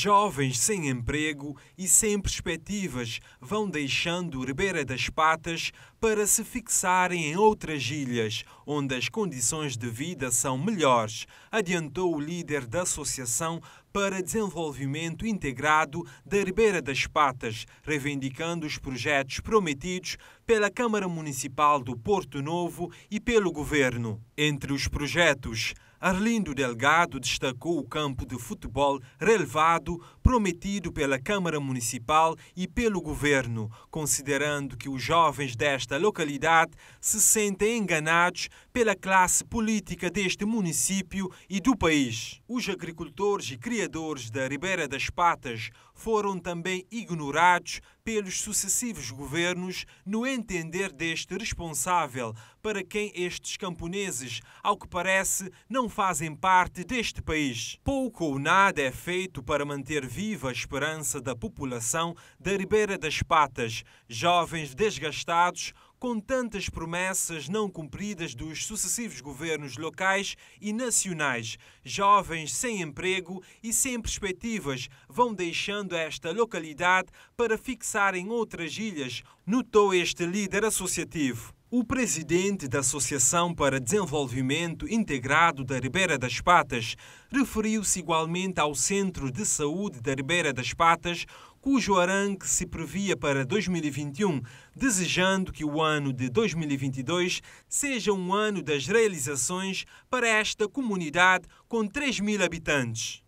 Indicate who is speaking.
Speaker 1: Jovens sem emprego e sem perspectivas vão deixando Ribeira das Patas para se fixarem em outras ilhas, onde as condições de vida são melhores, adiantou o líder da Associação para Desenvolvimento Integrado da Ribeira das Patas, reivindicando os projetos prometidos pela Câmara Municipal do Porto Novo e pelo Governo. Entre os projetos, Arlindo Delgado destacou o campo de futebol relevado prometido pela Câmara Municipal e pelo governo, considerando que os jovens desta localidade se sentem enganados pela classe política deste município e do país. Os agricultores e criadores da Ribeira das Patas foram também ignorados pelos sucessivos governos no entender deste responsável, para quem estes camponeses, ao que parece, não fazem parte deste país. Pouco ou nada é feito para manter viva a esperança da população da Ribeira das Patas, jovens desgastados com tantas promessas não cumpridas dos sucessivos governos locais e nacionais. Jovens sem emprego e sem perspectivas vão deixando esta localidade para fixarem outras ilhas, notou este líder associativo. O presidente da Associação para Desenvolvimento Integrado da Ribeira das Patas referiu-se igualmente ao Centro de Saúde da Ribeira das Patas, cujo arranque se previa para 2021, desejando que o ano de 2022 seja um ano das realizações para esta comunidade com 3 mil habitantes.